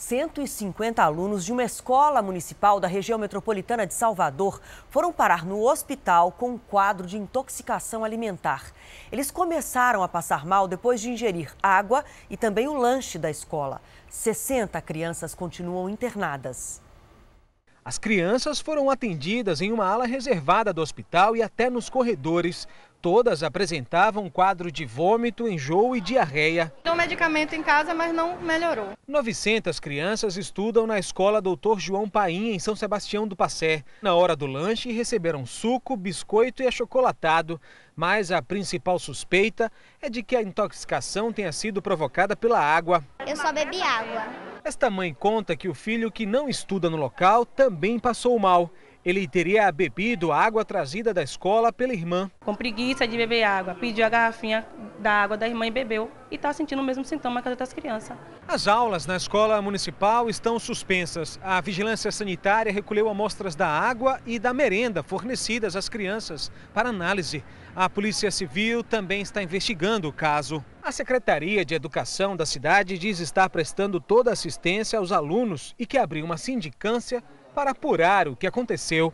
150 alunos de uma escola municipal da região metropolitana de Salvador foram parar no hospital com um quadro de intoxicação alimentar. Eles começaram a passar mal depois de ingerir água e também o lanche da escola. 60 crianças continuam internadas. As crianças foram atendidas em uma ala reservada do hospital e até nos corredores. Todas apresentavam quadro de vômito, enjoo e diarreia. Deu medicamento em casa, mas não melhorou. 900 crianças estudam na escola Doutor João Paim, em São Sebastião do Passé. Na hora do lanche, receberam suco, biscoito e achocolatado. Mas a principal suspeita é de que a intoxicação tenha sido provocada pela água. Eu só bebi água. Esta mãe conta que o filho que não estuda no local também passou mal ele teria bebido a água trazida da escola pela irmã. Com preguiça de beber água, pediu a garrafinha da água da irmã e bebeu e está sentindo o mesmo sintoma que as outras crianças. As aulas na escola municipal estão suspensas. A vigilância sanitária recolheu amostras da água e da merenda fornecidas às crianças para análise. A Polícia Civil também está investigando o caso. A Secretaria de Educação da cidade diz estar prestando toda assistência aos alunos e que abriu uma sindicância para apurar o que aconteceu